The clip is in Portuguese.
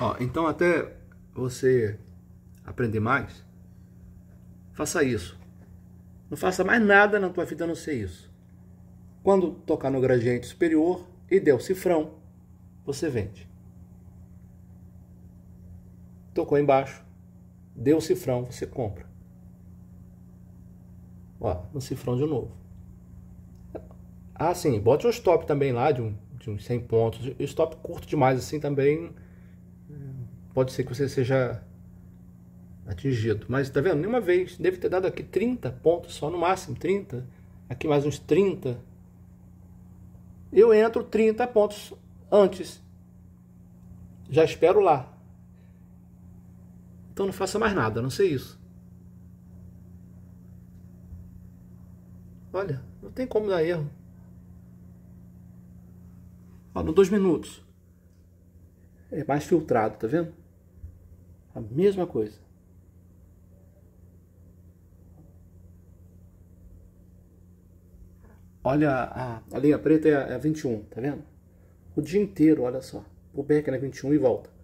Ó, então, até você aprender mais, faça isso. Não faça mais nada na tua vida a não ser isso. Quando tocar no gradiente superior e der o cifrão, você vende. Tocou embaixo, deu o cifrão, você compra. Ó, no cifrão de novo. Ah, sim, bote um stop também lá de, um, de uns 100 pontos. Stop curto demais assim também pode ser que você seja atingido. Mas tá vendo? Nenhuma vez. Deve ter dado aqui 30 pontos só, no máximo 30. Aqui mais uns 30. Eu entro 30 pontos antes. Já espero lá. Então não faça mais nada, não sei isso. Olha, não tem como dar erro. Ó, no dois minutos. É mais filtrado, tá vendo? A mesma coisa. Olha, a, a linha preta é a, é a 21, tá vendo? O dia inteiro, olha só. O Becker é 21 e volta.